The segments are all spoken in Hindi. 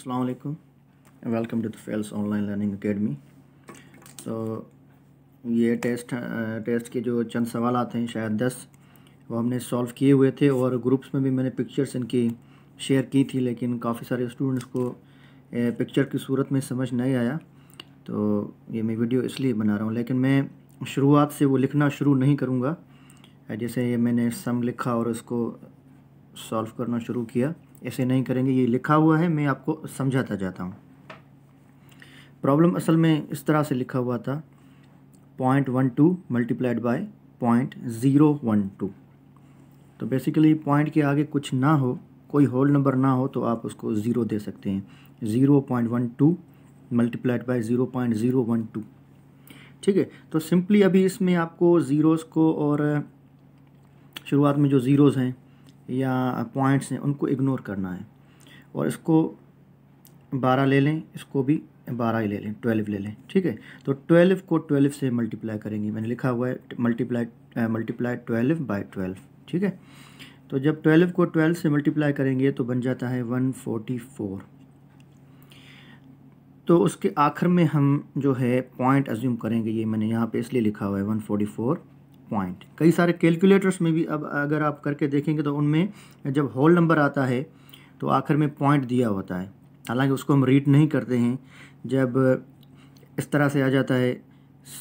Assalamualaikum welcome to the Fells online learning academy तो ये टेस्ट टेस्ट के जो चंद सवाल आते हैं शायद दस वो हमने सॉल्व किए हुए थे और ग्रुप्स में भी मैंने पिक्चर्स इनकी शेयर की थी लेकिन काफ़ी सारे स्टूडेंट्स को पिक्चर की सूरत में समझ नहीं आया तो ये मैं वीडियो इसलिए बना रहा हूँ लेकिन मैं शुरुआत से वो लिखना शुरू नहीं करूँगा जैसे ये मैंने सम लिखा और उसको सॉल्व करना शुरू किया ऐसे नहीं करेंगे ये लिखा हुआ है मैं आपको समझाता जाता हूँ प्रॉब्लम असल में इस तरह से लिखा हुआ था point one two multiplied by point zero one two तो बेसिकली पॉइंट के आगे कुछ ना हो कोई होल नंबर ना हो तो आप उसको ज़ीरो दे सकते हैं zero point one two multiplied by zero point zero one two ठीक है तो सिंपली अभी इसमें आपको ज़ीरोज़ को और शुरुआत में जो ज़ीरोज़ हैं या पॉइंट्स हैं उनको इग्नोर करना है और इसको बारह ले लें इसको भी बारह ही ले लें ट्वेल्व ले लें ठीक है तो ट्वेल्व को ट्वेल्व से मल्टीप्लाई करेंगे मैंने लिखा हुआ है multiply multiply twelve by twelve ठीक है तो जब ट्वेल्व को ट्वेल्व से मल्टीप्लाई करेंगे तो बन जाता है वन फोर्टी फोर तो उसके आखिर में हम जो है पॉइंट अज्यूम करेंगे ये मैंने यहाँ पे इसलिए लिखा हुआ है वन फोर्टी फोर पॉइंट कई सारे कैलकुलेटर्स में भी अब अगर आप करके देखेंगे तो उनमें जब होल नंबर आता है तो आखिर में पॉइंट दिया होता है हालांकि उसको हम रीड नहीं करते हैं जब इस तरह से आ जाता है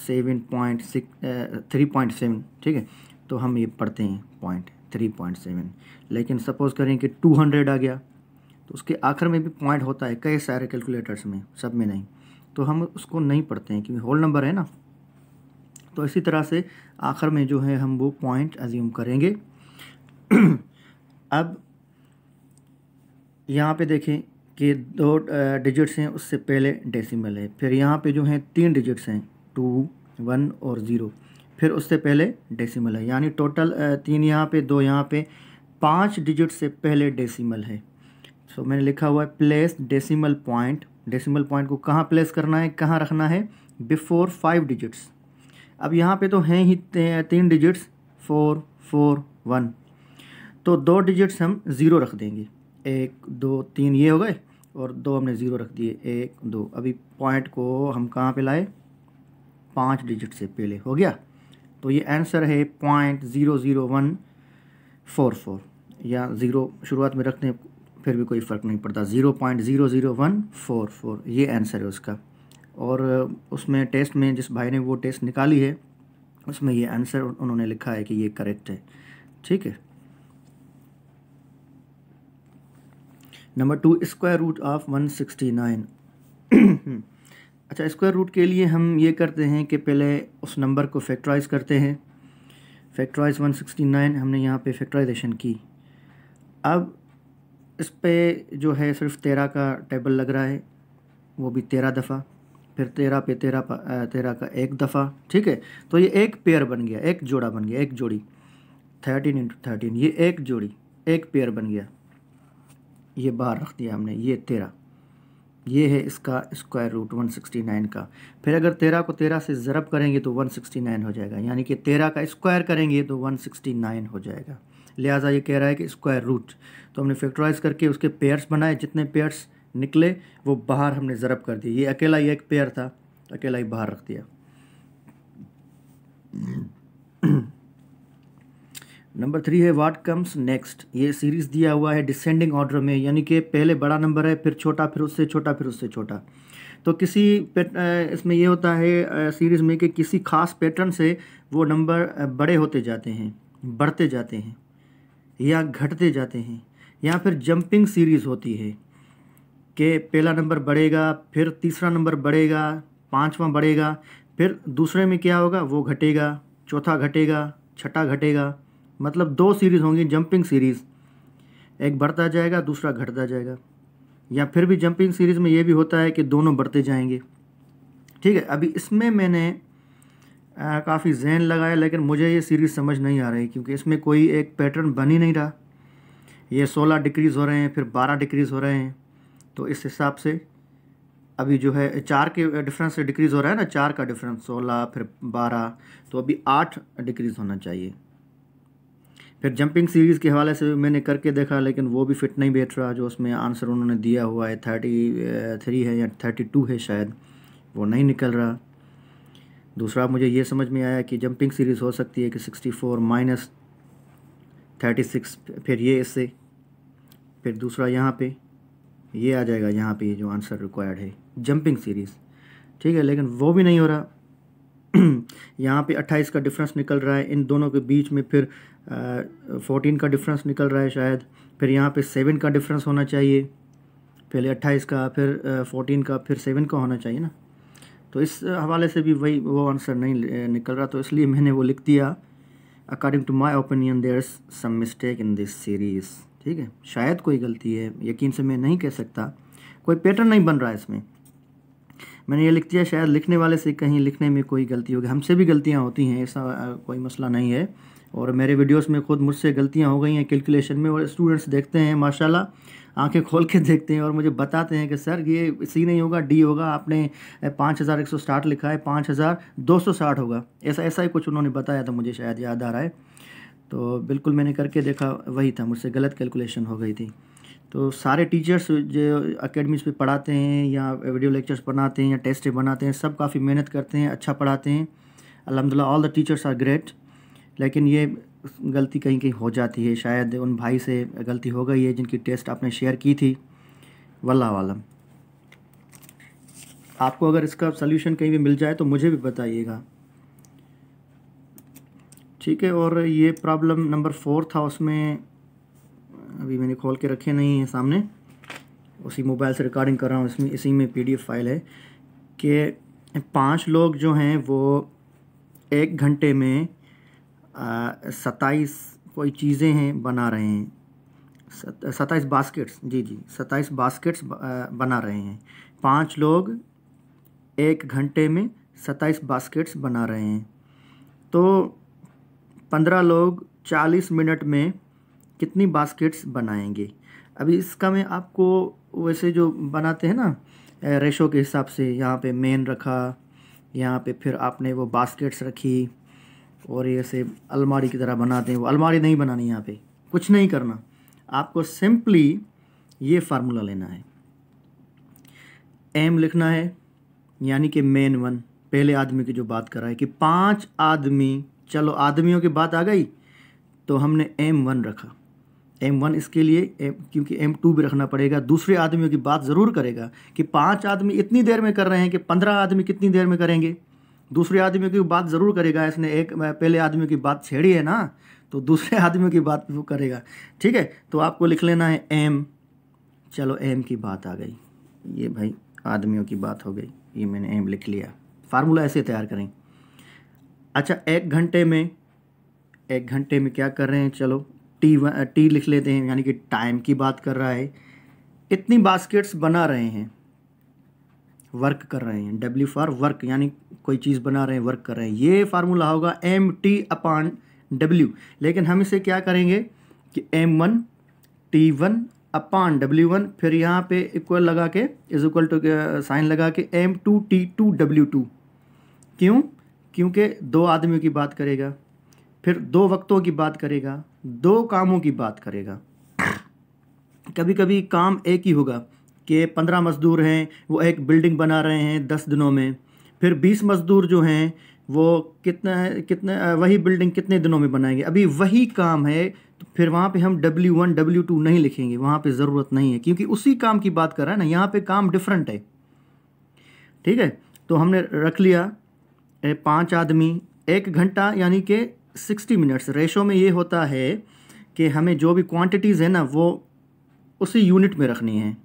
seven point six three point seven ठीक है तो हम ये पढ़ते हैं पॉइंट थ्री पॉइंट सेवन लेकिन सपोज़ करें कि टू हंड्रेड आ गया तो उसके आखिर में भी पॉइंट होता है कई सारे कैलकुलेटर्स में सब में नहीं तो हम उसको नहीं पढ़ते हैं क्योंकि होल नंबर है ना तो इसी तरह से आखिर में जो है हम वो पॉइंट अज्यूम करेंगे अब यहाँ पे देखें कि दो डिजिट्स हैं उससे पहले डेसिमल है फिर यहाँ पे जो हैं तीन डिजिट्स हैं टू वन और ज़ीरो फिर उससे पहले डेसिमल है यानी टोटल तीन यहाँ पे दो यहाँ पे पाँच डिजिट से पहले डेसिमल है सो so, मैंने लिखा हुआ है place decimal point decimal point को कहाँ प्लेस करना है कहाँ रखना है बिफोर फाइव डिजिट्स अब यहाँ पे तो हैं ही तीन डिजिट्स फोर फोर वन तो दो डिजिट्स हम ज़ीरो रख देंगे एक दो तीन ये हो गए और दो हमने ज़ीरो रख दिए एक दो अभी पॉइंट को हम कहाँ पे लाए पाँच डिजिट से पहले हो गया तो ये आंसर है point zero zero one four four या ज़ीरो शुरुआत में रखते हैं फिर भी कोई फ़र्क नहीं पड़ता zero point zero zero one four four ये आंसर है उसका और उसमें टेस्ट में जिस भाई ने वो टेस्ट निकाली है उसमें ये आंसर उन्होंने लिखा है कि ये करेक्ट है ठीक है number two square root of one sixty nine अच्छा स्क्वायर रूट के लिए हम ये करते हैं कि पहले उस नंबर को फैक्टराइज करते हैं फैक्टराइज वन सिक्सटी नाइन हमने यहाँ पे फैक्टराइजेशन की अब इस पर जो है सिर्फ तेरह का टेबल लग रहा है वो भी तेरह दफ़ा फिर तेरह पे तेरह तेरह का एक दफ़ा ठीक है तो ये एक पेयर बन गया एक जोड़ा बन गया एक जोड़ी थर्टीन इंटू थर्टीन ये एक जोड़ी एक पेयर बन गया ये बाहर रख दिया हमने ये तेरह ये है इसका square root one sixty nine का फिर अगर तेरह को तेरह से ज़रब करेंगे तो वन सिक्सटी नाइन हो जाएगा यानी कि तेरह का स्क्वायर करेंगे तो वन सिक्सटी नाइन हो जाएगा लिहाजा ये कह रहा है कि स्क्वायर रूट तो हमने फैक्टराइज करके उसके पेयर्स बनाए जितने पेयर्स निकले वो बाहर हमने ज़रब कर दिए ये अकेला ही एक पेयर था अकेला ही बाहर रख दिया नंबर थ्री है वाट कम्स नेक्स्ट ये सीरीज़ दिया हुआ है डिसेंडिंग ऑर्डर में यानी कि पहले बड़ा नंबर है फिर छोटा फिर उससे छोटा फिर उससे छोटा तो किसी इसमें ये होता है सीरीज़ में कि किसी खास पैटर्न से वो नंबर बड़े होते जाते हैं बढ़ते जाते हैं या घटते जाते हैं या फिर जंपिंग सीरीज़ होती है कि पहला नंबर बढ़ेगा फिर तीसरा नंबर बढ़ेगा पाँचवा बढ़ेगा फिर दूसरे में क्या होगा वो घटेगा चौथा घटेगा छठा घटेगा मतलब दो सीरीज़ होंगी जंपिंग सीरीज़ एक बढ़ता जाएगा दूसरा घटता जाएगा या फिर भी जंपिंग सीरीज़ में ये भी होता है कि दोनों बढ़ते जाएंगे ठीक है अभी इसमें मैंने काफ़ी जहन लगाया लेकिन मुझे ये सीरीज़ समझ नहीं आ रही क्योंकि इसमें कोई एक पैटर्न बन ही नहीं रहा ये सोलह डिक्रीज़ हो रहे हैं फिर बारह डिक्रीज़ हो रहे हैं तो इस हिसाब से अभी जो है चार के डिफरेंस से डिक्रीज़ हो रहा है ना चार का डिफरेंस सोलह फिर बारह तो अभी आठ डिक्रीज़ होना चाहिए फिर जंपिंग सीरीज़ के हवाले से भी मैंने करके देखा लेकिन वो भी फिट नहीं बैठ रहा जो उसमें आंसर उन्होंने दिया हुआ है थर्टी थ्री uh, है या थर्टी टू है शायद वो नहीं निकल रहा दूसरा मुझे ये समझ में आया कि जंपिंग सीरीज़ हो सकती है कि sixty four minus thirty six फिर ये इससे फिर दूसरा यहाँ पे ये आ जाएगा यहाँ पे जो आंसर रिक्वायर्ड है जंपिंग सीरीज़ ठीक है लेकिन वो भी नहीं हो रहा यहाँ पे 28 का डिफरेंस निकल रहा है इन दोनों के बीच में फिर फोर्टीन का डिफरेंस निकल रहा है शायद फिर यहाँ पे सेवन का डिफरेंस होना चाहिए पहले अट्ठाईस का फिर फोर्टीन का फिर सेवन का होना चाहिए ना तो इस हवाले से भी वही वो आंसर नहीं निकल रहा तो इसलिए मैंने वो लिख दिया according to my opinion there is some mistake in this series ठीक है शायद कोई गलती है यकीन से मैं नहीं कह सकता कोई पैटर्न नहीं बन रहा है इसमें मैंने ये लिख दिया शायद लिखने वाले से कहीं लिखने में कोई गलती होगी हमसे भी गलतियाँ होती हैं ऐसा कोई मसला नहीं है और मेरे वीडियोस में खुद मुझसे गलतियाँ हो गई हैं कैलकुलेशन में और स्टूडेंट्स देखते हैं माशाल्लाह आंखें खोल के देखते हैं और मुझे बताते हैं कि सर ये सी नहीं होगा डी होगा आपने पाँच हज़ार एक सौ साठ लिखा है पाँच हज़ार दो सौ साठ होगा ऐसा ऐसा ही कुछ उन्होंने बताया था मुझे शायद याद आ रहा है तो बिल्कुल मैंने करके देखा वही था मुझसे गलत कैलकुलेशन हो गई थी तो सारे टीचर्स जो अकेडमीज पे पढ़ाते हैं या वीडियो लेक्चर्स बनाते हैं या टेस्ट बनाते हैं सब काफ़ी मेहनत करते हैं अच्छा पढ़ाते हैं अलहमदिल्ला all the teachers are great लेकिन ये गलती कहीं कहीं हो जाती है शायद उन भाई से गलती हो गई है जिनकी टेस्ट आपने शेयर की थी वल्ला वालम आपको अगर इसका सलूशन कहीं भी मिल जाए तो मुझे भी बताइएगा ठीक है और ये प्रॉब्लम नंबर फोर था उसमें अभी मैंने खोल के रखे नहीं है सामने उसी मोबाइल से रिकॉर्डिंग कर रहा हूँ इसमें इसी में पीडीएफ फाइल है कि पांच लोग जो हैं वो एक घंटे में सत्ताईस कोई चीज़ें हैं बना रहे हैं सत्ताईस बास्केट्स जी जी सत्ताईस बास्केट्स बना रहे हैं पांच लोग एक घंटे में सत्ताईस बास्केट्स बना रहे हैं तो पंद्रह लोग चालीस मिनट में कितनी बास्केट्स बनाएंगे अभी इसका मैं आपको वैसे जो बनाते हैं ना रेशो के हिसाब से यहाँ पे मेन रखा यहाँ पे फिर आपने वो बास्केट्स रखी और ये अलमारी की तरह बनाते हैं वो अलमारी नहीं बनानी यहाँ पे कुछ नहीं करना आपको सिंपली ये फार्मूला लेना है एम लिखना है यानी कि मेन वन पहले आदमी की जो बात कर रहा है कि पांच आदमी चलो आदमियों की बात आ गई तो हमने एम वन रखा एम वन इसके लिए एम क्योंकि एम टू भी रखना पड़ेगा दूसरे आदमियों की बात ज़रूर करेगा कि पांच आदमी इतनी देर में कर रहे हैं कि पंद्रह आदमी कितनी देर में करेंगे दूसरे आदमियों की बात ज़रूर करेगा इसने एक पहले आदमियों की बात छेड़ी है ना तो दूसरे आदमियों की बात वो करेगा ठीक है तो आपको लिख लेना है एम चलो एम की बात आ गई ये भाई आदमियों की बात हो गई ये मैंने एम लिख लिया फार्मूला ऐसे तैयार करें अच्छा एक घंटे में एक घंटे में क्या कर रहे हैं चलो टी टी लिख लेते हैं यानी कि टाइम की बात कर रहा है इतनी बास्केट्स बना रहे हैं वर्क कर रहे हैं डब्ल्यू फॉर वर्क यानी कोई चीज़ बना रहे हैं वर्क कर रहे हैं ये फार्मूला होगा एम टी अपान डब्ल्यू लेकिन हम इसे क्या करेंगे कि M one T one upon W one फिर यहाँ पे इक्वल लगा के इज इक्वल टू साइन लगा के M two T two W two क्यों क्योंकि दो आदमियों की बात करेगा फिर दो वक्तों की बात करेगा दो कामों की बात करेगा कभी कभी काम एक ही होगा कि पंद्रह मज़दूर हैं वो एक बिल्डिंग बना रहे हैं दस दिनों में फिर बीस मज़दूर जो हैं वो कितना कितने वही बिल्डिंग कितने दिनों में बनाएंगे अभी वही काम है तो फिर वहाँ पे हम डब्ल्यू वन डब्ल्यू टू नहीं लिखेंगे वहाँ पे ज़रूरत नहीं है क्योंकि उसी काम की बात कर रहा है ना यहाँ पे काम डिफरेंट है ठीक है तो हमने रख लिया पाँच आदमी एक घंटा यानी कि सिक्सटी मिनट्स रेशो में ये होता है कि हमें जो भी क्वांटिटीज़ है ना वो उसी यूनिट में रखनी है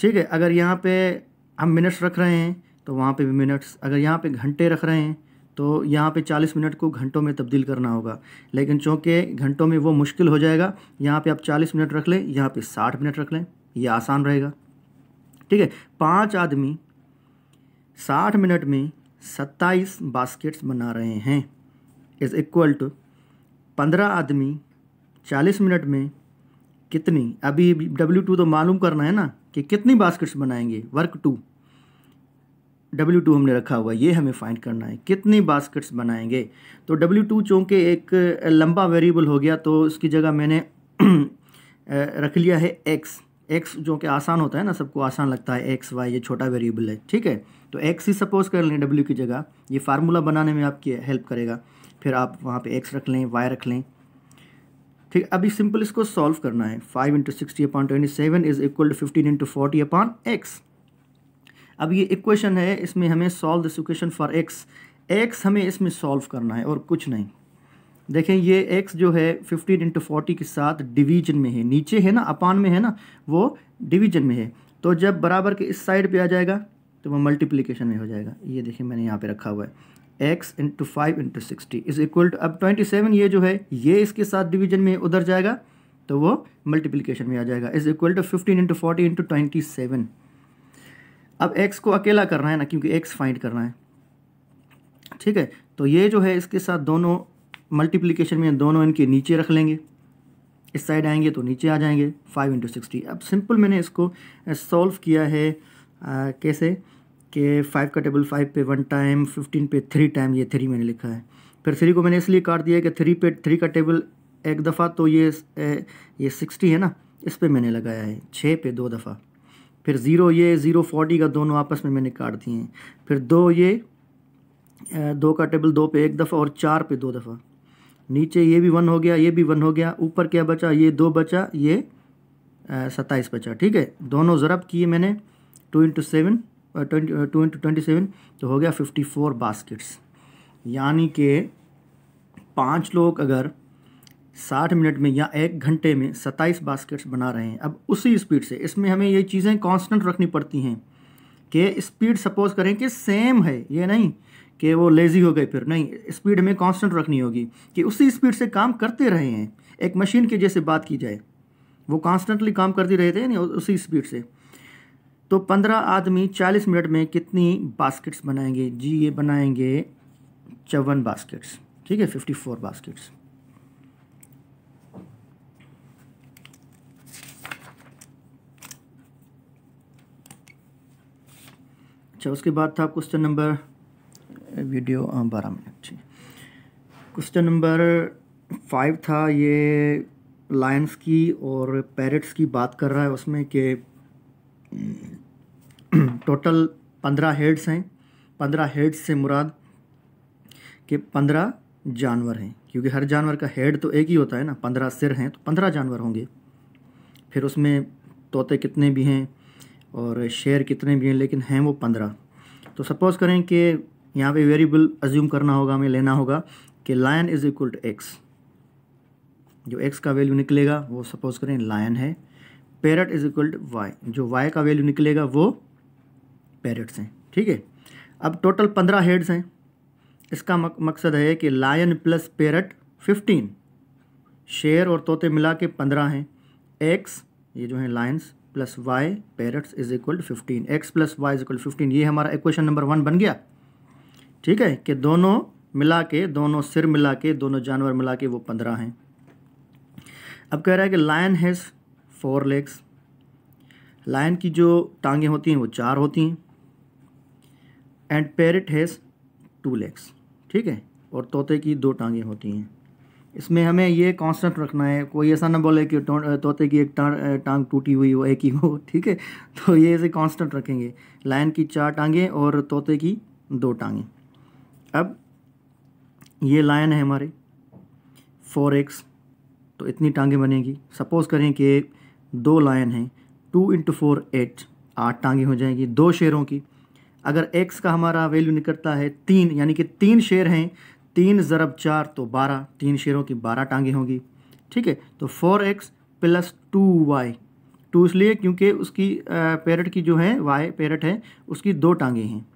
ठीक है अगर यहाँ पे हम मिनट्स रख रहे हैं तो वहाँ पे भी मिनट्स अगर यहाँ पे घंटे रख रहे हैं तो यहाँ पे 40 मिनट को घंटों में तब्दील करना होगा लेकिन चूँकि घंटों में वो मुश्किल हो जाएगा यहाँ पे आप 40 मिनट रख लें यहाँ पे 60 मिनट रख लें यह आसान रहेगा ठीक है पाँच आदमी 60 मिनट में सत्ताईस बास्केट्स बना रहे हैं इज़ इक्वल टू पंद्रह आदमी चालीस मिनट में कितनी अभी डब्ल्यू टू तो मालूम करना है ना कि कितनी बास्केट्स बनाएंगे वर्क टू डब्ल्यू टू हमने रखा हुआ ये हमें फाइंड करना है कितनी बास्केट्स बनाएंगे तो डब्ल्यू टू चूँकि एक लंबा वेरिएबल हो गया तो उसकी जगह मैंने रख लिया है एक्स एक्स जो कि आसान होता है ना सबको आसान लगता है एक्स वाई ये छोटा वेरिएबल है ठीक है तो एक्स ही सपोज कर लें डब्ल्यू की जगह ये फार्मूला बनाने में आपकी हेल्प करेगा फिर आप वहाँ पे एक्स रख लें वाई रख लें ठीक अभी सिंपल इसको सॉल्व करना है five into sixty upon twenty seven is equal to fifteen into forty upon X अब ये इक्वेशन है इसमें हमें solve this equation for X X हमें इसमें सॉल्व करना है और कुछ नहीं देखें ये एक्स जो है फिफ्टीन इंटू फोर्टी के साथ डिवीजन में है नीचे है ना अपान में है ना वो डिवीजन में है तो जब बराबर के इस साइड पे आ जाएगा तो वो मल्टीप्लिकेशन में हो जाएगा ये देखिए मैंने यहाँ पे रखा हुआ है X into five into sixty is equal to अब ट्वेंटी सेवन ये जो है ये इसके साथ डिवीजन में उधर जाएगा तो वो मल्टीप्लीकेशन में आ जाएगा is equal to fifteen into forty into twenty seven अब एक्स को अकेला करना है ना क्योंकि एक्स फाइंड करना है ठीक है तो ये जो है इसके साथ दोनों मल्टीप्लीकेशन में दोनों इनके नीचे रख लेंगे इस साइड आएंगे तो नीचे आ जाएंगे फाइव इंटू सिक्सटी अब सिंपल मैंने इसको सॉल्व किया है आ, कैसे कि फाइव का टेबल फाइव पे वन टाइम फिफ्टीन पे थ्री टाइम ये थ्री मैंने लिखा है फिर थ्री को मैंने इसलिए काट दिया कि थ्री पे थ्री का टेबल एक दफ़ा तो ये ए, ये सिक्सटी है ना इस पर मैंने लगाया है छः पे दो दफ़ा फिर ज़ीरो ये ज़ीरो फोर्टी का दोनों आपस में मैंने काट दिए हैं फिर दो ये दो का टेबल दो पे एक दफ़ा और चार पे दो दफ़ा नीचे ये भी वन हो गया ये भी वन हो गया ऊपर क्या बचा ये दो बचा ये सत्ताईस बचा ठीक है दोनों ज़रब किए मैंने two into seven twenty two into twenty seven तो हो गया फिफ्टी फोर बास्केट्स यानी कि पाँच लोग अगर साठ मिनट में या एक घंटे में सत्ताईस बास्केट्स बना रहे हैं अब उसी स्पीड से इसमें हमें ये चीज़ें कॉन्सटेंट रखनी पड़ती हैं कि स्पीड सपोज करें कि सेम है ये नहीं कि वो लेज़ी हो गए फिर नहीं स्पीड में कांस्टेंट रखनी होगी कि उसी स्पीड से काम करते रहे हैं एक मशीन के जैसे बात की जाए वो कांस्टेंटली काम करते रहे थे नहीं उसी स्पीड से तो पंद्रह आदमी चालीस मिनट में कितनी बास्केट्स बनाएंगे जी ये बनाएंगे चौवन बास्केट्स ठीक है फिफ्टी फोर बास्केट्स अच्छा उसके बाद था क्वेश्चन नंबर वीडियो हाँ, बारह मिनट जी क्वेश्चन नंबर फाइव था ये लायंस की और पैरट्स की बात कर रहा है उसमें कि टोटल पंद्रह हेड्स हैं पंद्रह हेड्स से मुराद के पंद्रह जानवर हैं क्योंकि हर जानवर का हेड तो एक ही होता है ना पंद्रह सिर हैं तो पंद्रह जानवर होंगे फिर उसमें तोते कितने भी हैं और शेर कितने भी हैं लेकिन हैं वो पंद्रह तो सपोज़ करें कि यहाँ पे वेरिएबल अज्यूम करना होगा हमें लेना होगा कि lion is equal to X जो एक्स का वैल्यू निकलेगा वो सपोज करें लायन है parrot is equal to Y जो वाई का वैल्यू निकलेगा वो पैरट्स हैं ठीक है अब टोटल पंद्रह हेड्स हैं इसका मक, मकसद है कि लायन प्लस पैरट फिफ्टीन शेर और तोते मिला के पंद्रह हैं एक्स ये जो हैं lions plus Y parrots is equal to fifteen X plus Y is equal fifteen ये हमारा इक्वेशन नंबर वन बन गया ठीक है कि दोनों मिला के दोनों सिर मिला के दोनों जानवर मिला के वो पंद्रह हैं अब कह रहा है कि lion has four legs lion की जो टांगें होती हैं वो चार होती हैं and parrot has two legs ठीक है और तोते की दो टांगें होती हैं इसमें हमें ये कांस्टेंट रखना है कोई ऐसा ना बोले कि तोते की एक टांग टूटी हुई हो एक ही हो ठीक है तो ये ऐसे कांस्टेंट रखेंगे लायन की चार टांगें और तोते की दो टांगें अब ये लाइन है हमारे फोर एक्स तो इतनी टांगे बनेगी सपोज़ करें कि दो लाइन हैं टू इंटू फोर एट आठ टांगे हो जाएंगी दो शेरों की अगर एक्स का हमारा वैल्यू निकलता है तीन यानी कि तीन शेर हैं तीन ज़रब चार तो बारह तीन शेरों की बारह टांगे होंगी ठीक है तो four X plus two Y two इसलिए क्योंकि उसकी पैरट की जो है वाई पैरट है उसकी दो टांगे हैं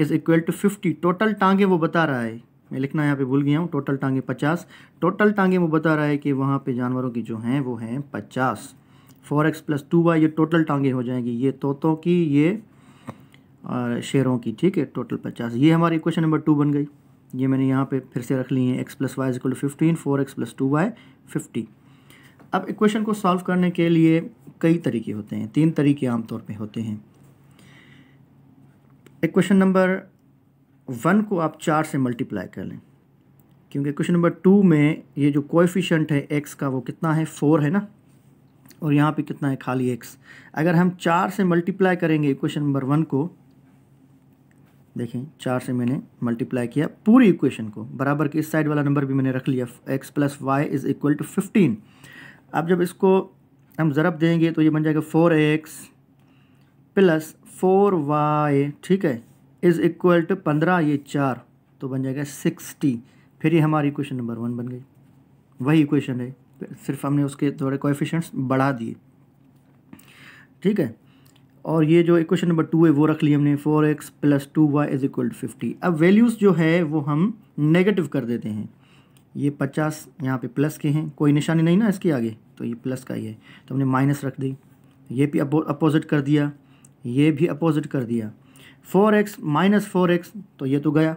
is equal to fifty total टांगे वो बता रहा है मैं लिखना यहाँ पे भूल गया हूँ टोटल टांगे पचास टोटल टांगे वो बता रहा है कि वहाँ पे जानवरों की जो हैं वो हैं पचास four X plus two Y ये टोटल टांगे हो जाएंगी ये तोतों की ये शेरों की ठीक है टोटल पचास ये हमारी इक्वेशन नंबर टू बन गई ये मैंने यहाँ पे फिर से रख ली है X plus Y to fifteen four X plus two Y fifty अब इक्वेशन को सॉल्व करने के लिए कई तरीके होते हैं तीन तरीके आमतौर पर होते हैं इक्वेशन नंबर वन को आप चार से मल्टीप्लाई कर लें क्योंकि क्वेश्चन नंबर टू में ये जो कोएफिशिएंट है एक्स का वो कितना है फोर है ना और यहाँ पे कितना है खाली एक्स अगर हम चार से मल्टीप्लाई करेंगे इक्वेशन नंबर वन को देखें चार से मैंने मल्टीप्लाई किया पूरी इक्वेशन को बराबर के इस साइड वाला नंबर भी मैंने रख लिया X plus Y is equal to fifteen अब जब इसको हम ज़रब देंगे तो ये बन जाएगा four X plus four Y ठीक है इज़ इक्वल टू पंद्रह ये चार तो बन जाएगा सिक्सटी फिर ये हमारी क्वेश्चन नंबर वन बन गई वही क्वेश्चन है सिर्फ हमने उसके थोड़े कोएफिशिएंट्स बढ़ा दिए ठीक है और ये जो इक्वेशन नंबर टू है वो रख लिया हमने four X plus two Y is equal to fifty अब वैल्यूज़ जो है वो हम नेगेटिव कर देते हैं ये पचास यहाँ पे प्लस के हैं कोई निशानी नहीं ना इसके आगे तो ये प्लस का ही है तो हमने माइनस रख दी ये भी अपोजिट कर दिया ये भी अपोजिट कर दिया four X minus four X तो ये तो गया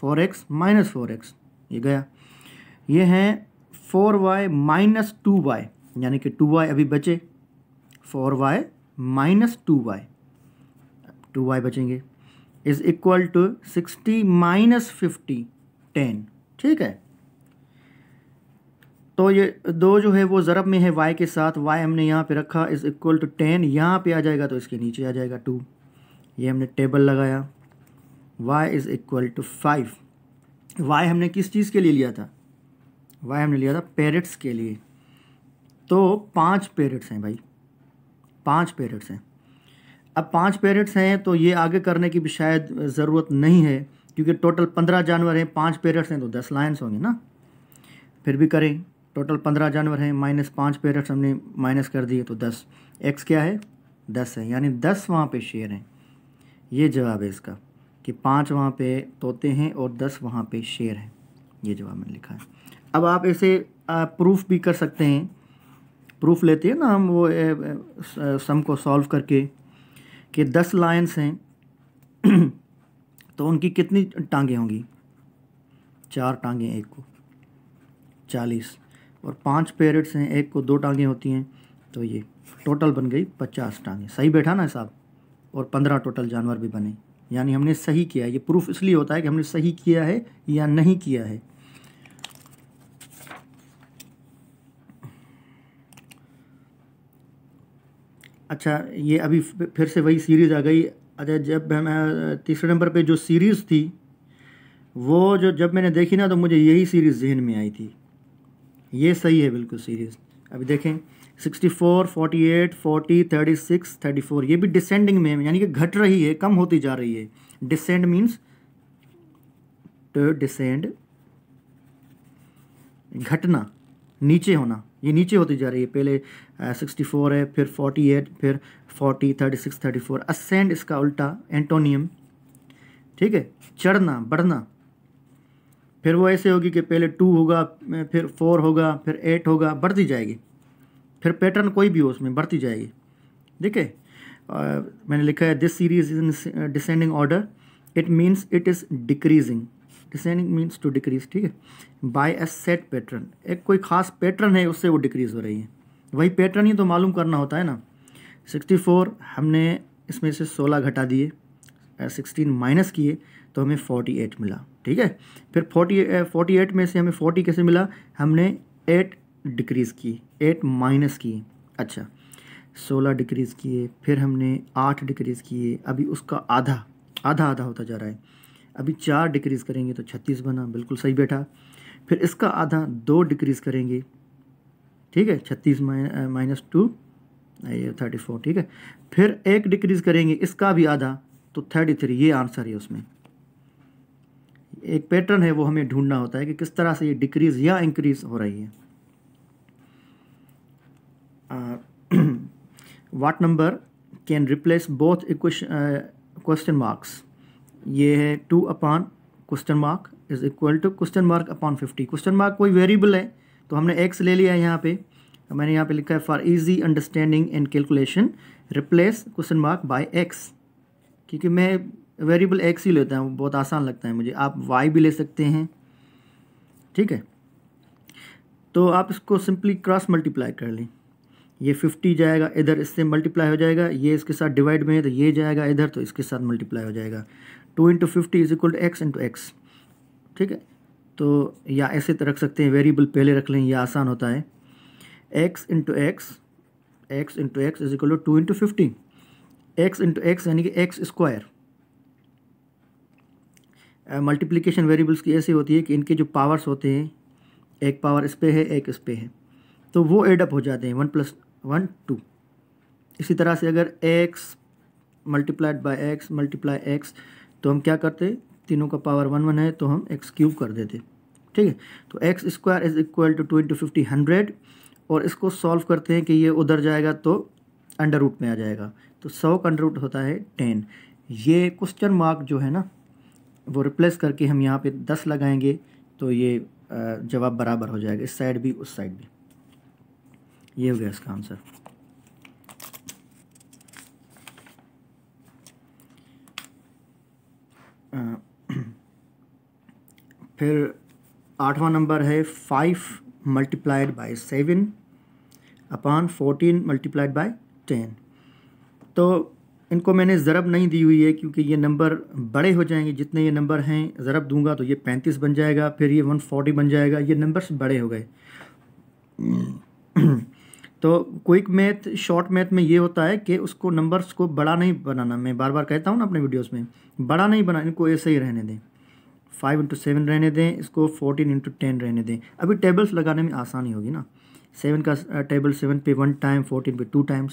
four X minus four X ये गया ये हैं four Y minus two Y यानी कि टू वाई अभी बचे four Y minus two Y two Y बचेंगे is equal to sixty minus fifty ten ठीक है तो ये दो जो है वो ज़रब में है वाई के साथ वाई हमने यहाँ पे रखा इज़ इक्वल टू टेन यहाँ पे आ जाएगा तो इसके नीचे आ जाएगा टू ये हमने टेबल लगाया Y is equal to five Y हमने किस चीज़ के लिए लिया था वाई हमने लिया था पेरेट्स के लिए तो पाँच पेरेट्स हैं भाई पाँच पेरेट्स हैं अब पाँच पेरेट्स हैं तो ये आगे करने की भी शायद ज़रूरत नहीं है क्योंकि टोटल पंद्रह जानवर हैं पाँच पेरेट्स हैं तो दस लाइन्स होंगे ना फिर भी करें टोटल पंद्रह जानवर हैं माइनस पाँच पेरेट्स हमने माइनस कर दिए तो दस एक्स क्या है दस है यानी दस वहाँ पे शेर हैं ये जवाब है इसका कि पाँच वहाँ पे तोते हैं और दस वहाँ पे शेर हैं ये जवाब मैंने लिखा है अब आप इसे प्रूफ भी कर सकते हैं प्रूफ लेते हैं ना हम वो ए, ए, सम को सॉल्व करके कि दस लाइन्स हैं तो उनकी कितनी टांगें होंगी चार टांगें एक को चालीस और पांच पेरेट्स हैं एक को दो टांगें होती हैं तो ये टोटल बन गई पचास टांगें सही बैठा ना साहब और पंद्रह टोटल जानवर भी बने यानी हमने सही किया है ये प्रूफ इसलिए होता है कि हमने सही किया है या नहीं किया है अच्छा ये अभी फिर से वही सीरीज़ आ गई अच्छा जब मैं तीसरे नंबर पे जो सीरीज़ थी वो जो जब मैंने देखी ना तो मुझे यही सीरीज़ जहन में आई थी ये सही है बिल्कुल सीरीज़ अभी देखें 64, 48, 40, 36, 34 ये भी डिसेंडिंग में यानी कि घट रही है कम होती जा रही है डिसेंड मीन्स टू डिसेंड घटना नीचे होना ये नीचे होती जा रही है पहले सिक्सटी uh, फोर है फिर फोर्टी एट फिर forty thirty six thirty four ascend इसका उल्टा एंटोनियम ठीक है चढ़ना बढ़ना फिर वो ऐसे होगी कि पहले टू होगा फिर फोर होगा फिर एट होगा बढ़ती जाएगी फिर पैटर्न कोई भी हो उसमें बढ़ती जाएगी ठीक है मैंने लिखा है this series is in descending order it means it is decreasing descending means to decrease ठीक है बाय ए सेट पैटर्न एक कोई खास पैटर्न है उससे वो डिक्रीज़ हो रही है वही पैटर्न ही तो मालूम करना होता है ना 64 हमने इसमें से 16 घटा दिए 16 माइनस किए तो हमें 48 मिला ठीक है फिर फोर्टी फोर्टी एट में से हमें फोर्टी कैसे मिला हमने एट डिक्रीज़ की एट माइनस की अच्छा सोलह डिक्रीज़ किए फिर हमने आठ डिक्रीज़ किए अभी उसका आधा आधा आधा होता जा रहा है अभी चार डिक्रीज़ करेंगे तो छत्तीस बना बिल्कुल सही बैठा फिर इसका आधा दो डिक्रीज़ करेंगे ठीक है छत्तीस माइनस टू ये थर्टी फोर ठीक है फिर एक डिक्रीज़ करेंगे इसका भी आधा तो थर्टी थ्री ये आंसर है उसमें एक पैटर्न है वो हमें ढूंढना होता है कि किस तरह से ये डिक्रीज या इंक्रीज हो रही है what number can replace both question marks ये है two upon question mark is equal to question mark upon fifty question mark कोई वेरिएबल है तो हमने एक्स ले लिया है यहाँ पे मैंने यहाँ पे लिखा है for easy understanding and calculation replace question mark by X क्योंकि मैं वेरिएबल एक्स ही लेता हूँ बहुत आसान लगता है मुझे आप वाई भी ले सकते हैं ठीक है तो आप इसको सिंपली क्रॉस मल्टीप्लाई कर लें ये फिफ्टी जाएगा इधर इससे मल्टीप्लाई हो जाएगा ये इसके साथ डिवाइड में है तो ये जाएगा इधर तो इसके साथ मल्टीप्लाई हो जाएगा two into fifty is equal to X into X ठीक है तो या ऐसे तो रख सकते हैं वेरिएबल पहले रख लें यह आसान होता है X into X X into X is equal to two into fifty X into X यानी कि एक्स स्क्वायर मल्टीप्लिकेशन वेरिएबल्स की ऐसी होती है कि इनके जो पावर्स होते हैं एक पावर इस पर है एक इस पर है तो वो एडअप हो जाते हैं वन प्लस वन टू इसी तरह से अगर X multiplied by X multiply X तो हम क्या करते तीनों का पावर वन वन है तो हम एक्स क्यूब कर देते ठीक है तो X square is equal to two fifty hundred और इसको सॉल्व करते हैं कि ये उधर जाएगा तो अंडर रूट में आ जाएगा तो सौ का अंडर रूट होता है टेन ये क्वेश्चन मार्क जो है ना वो रिप्लेस करके हम यहाँ पे दस लगाएंगे तो ये जवाब बराबर हो जाएगा इस साइड भी उस साइड भी ये हो गया इसका आंसर फिर आठवां नंबर है five multiplied by seven upon fourteen multiplied by ten तो इनको मैंने ज़रब नहीं दी हुई है क्योंकि ये नंबर बड़े हो जाएंगे जितने ये नंबर हैं ज़रब दूंगा तो ये पैंतीस बन जाएगा फिर ये वन फोर्टी बन जाएगा ये नंबर्स बड़े हो गए तो क्विक मैथ शॉर्ट मैथ में ये होता है कि उसको नंबर्स को बड़ा नहीं बनाना मैं बार बार कहता हूँ ना अपने वीडियोज़ में बड़ा नहीं बना इनको ऐसे ही रहने दें फाइव इंटू सेवन रहने दें इसको फोर्टीन इंटू टेन रहने दें अभी टेबल्स लगाने में आसानी होगी ना सेवन का टेबल सेवन पे वन टाइम फोर्टीन पे टू टाइम्स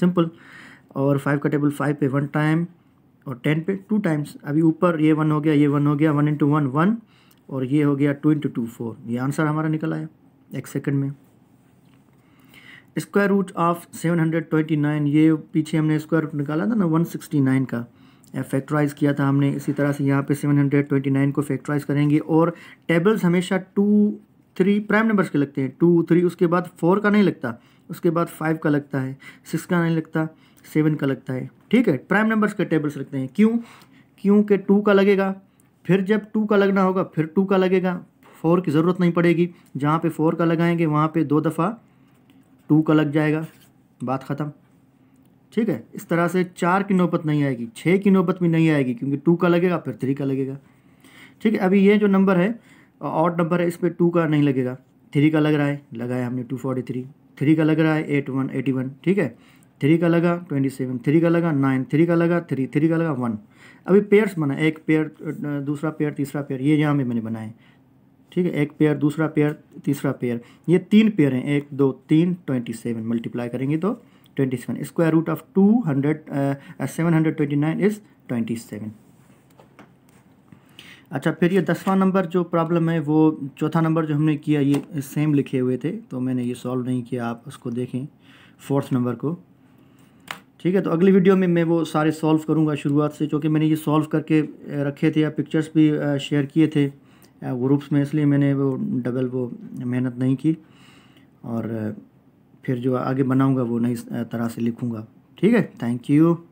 सिंपल और फाइव का टेबल फाइव पे वन टाइम और टेन पे टू टाइम्स अभी ऊपर ये वन हो गया ये वन हो गया वन इंटू वन वन और ये हो गया टू इंटू टू फोर ये आंसर हमारा निकल आया एक सेकंड में square root of seven hundred twenty nine ये पीछे हमने स्क्वायर रूट निकाला था ना वन सिक्सटी नाइन का फैक्टराइज़ किया था हमने इसी तरह से यहाँ पे सेवन हंड्रेड ट्वेंटी नाइन को फैक्टराइज़ करेंगे और टेबल्स हमेशा टू थ्री प्राइम नंबर्स के लगते हैं टू थ्री उसके बाद फोर का नहीं लगता उसके बाद फाइव का लगता है सिक्स का नहीं लगता सेवन का लगता है ठीक है प्राइम नंबर्स के टेबल्स रखते हैं क्यों क्यों के टू का लगेगा फिर जब टू का लगना होगा फिर टू का लगेगा फोर की ज़रूरत नहीं पड़ेगी जहाँ पे फोर का लगाएंगे वहाँ पे दो दफ़ा टू का लग जाएगा बात ख़त्म ठीक है इस तरह से चार की नौबत नहीं आएगी छः की नौबत भी नहीं आएगी क्योंकि टू का लगेगा फिर थ्री का लगेगा ठीक है अभी ये जो नंबर है ऑट नंबर है इस पर टू का नहीं लगेगा थ्री का लग रहा है लगाया हमने टू फोर्टी थ्री थ्री का लग रहा है एट वन एटी वन ठीक है थ्री का लगा ट्वेंटी सेवन थ्री का लगा नाइन थ्री का लगा थ्री थ्री का लगा वन अभी पेयर्स बना एक पेयर दूसरा पेयर तीसरा पेयर ये यहाँ भी मैंने बनाए ठीक है एक पेयर दूसरा पेयर तीसरा पेयर ये तीन पेयर हैं एक दो तीन ट्वेंटी सेवन मल्टीप्लाई करेंगे तो twenty seven square root of two hundred seven hundred twenty nine is twenty seven अच्छा फिर ये दसवां नंबर जो प्रॉब्लम है वो चौथा नंबर जो हमने किया ये सेम लिखे हुए थे तो मैंने ये सॉल्व नहीं किया आप उसको देखें फोर्थ नंबर को ठीक है तो अगली वीडियो में मैं वो सारे सॉल्व करूँगा शुरुआत से क्योंकि मैंने ये सॉल्व करके रखे थे या पिक्चर्स भी शेयर किए थे ग्रुप्स में इसलिए मैंने वो डबल वो मेहनत नहीं की और फिर जो आगे बनाऊँगा वो नई तरह से लिखूँगा ठीक है थैंक यू